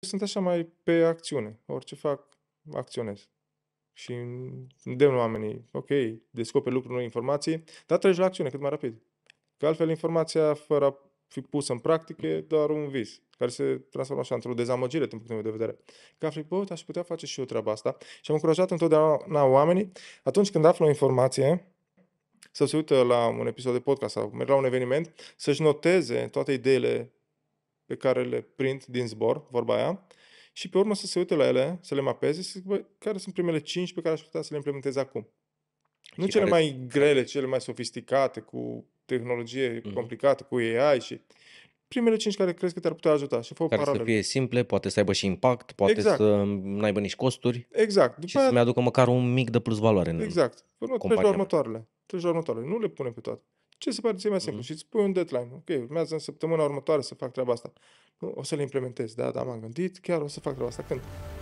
Deci sunt așa mai pe acțiune. Orice fac, acționez. Și îndemn oamenii, ok, descoperi lucruri noi, informații, dar treci la acțiune cât mai rapid. Că altfel informația fără a fi pusă în practică e doar un vis care se transformă așa într-o dezamăgire din punctul meu de vedere. Că afli, bă, aș putea face și eu treaba asta. Și am încurajat întotdeauna oamenii, atunci când află o informație, să se uită la un episod de podcast sau merg la un eveniment, să-și noteze toate ideile pe care le print din zbor, vorba aia, și pe urmă să se uite la ele, să le mapeze și să zic, bă, care sunt primele 5 pe care aș putea să le implementez acum. Nu cele mai grele, cele mai sofisticate, cu tehnologie mm-hmm. complicată, cu AI și primele 5 care crezi că te-ar putea ajuta și o care paralel. să fie simple, poate să aibă și impact, poate exact. să n-aibă nici costuri. Exact. După și aia... să-mi aducă măcar un mic de plus valoare în Exact. treci la următoarele. Treci la următoarele. Nu le punem pe toate. Ce se pare ce mai simplu? Mm-hmm. Și îți pui un deadline. Ok, urmează în săptămâna următoare să fac treaba asta. nu O să le implementez. Da, da, m-am gândit, chiar o să fac treaba asta. Când?